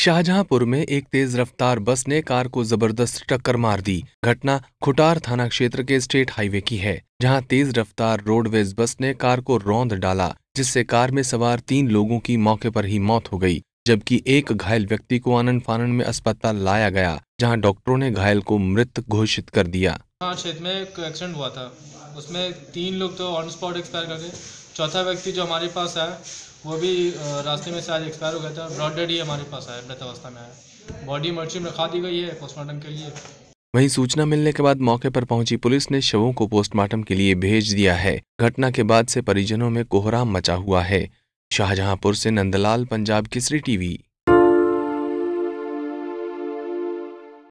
शाहजहांपुर में एक तेज रफ्तार बस ने कार को जबरदस्त टक्कर मार दी घटना खुटार थाना क्षेत्र के स्टेट हाईवे की है जहां तेज रफ्तार रोडवेज बस ने कार को रौंद डाला जिससे कार में सवार तीन लोगों की मौके पर ही मौत हो गई जबकि एक घायल व्यक्ति को आनंद फानन में अस्पताल लाया गया जहां डॉक्टरों ने घायल को मृत घोषित कर दिया क्षेत्र में एक एक्सीडेंट हुआ था उसमें तीन लोग तो ऑन स्पॉट एक्सपायर कर गए चौथा व्यक्ति जो हमारे पास है वो भी रास्ते में शायद एक्सपायर हो गया था ब्रॉड डेड ही हमारे पास आया मृत अवस्था में आया बॉडी मर्ची रखा दी गई है पोस्टमार्टम के लिए वहीं सूचना मिलने के बाद मौके पर पहुंची पुलिस ने शवों को पोस्टमार्टम के लिए भेज दिया है घटना के बाद से परिजनों में कोहराम मचा हुआ है शाहजहांपुर से नंदलाल पंजाब की टीवी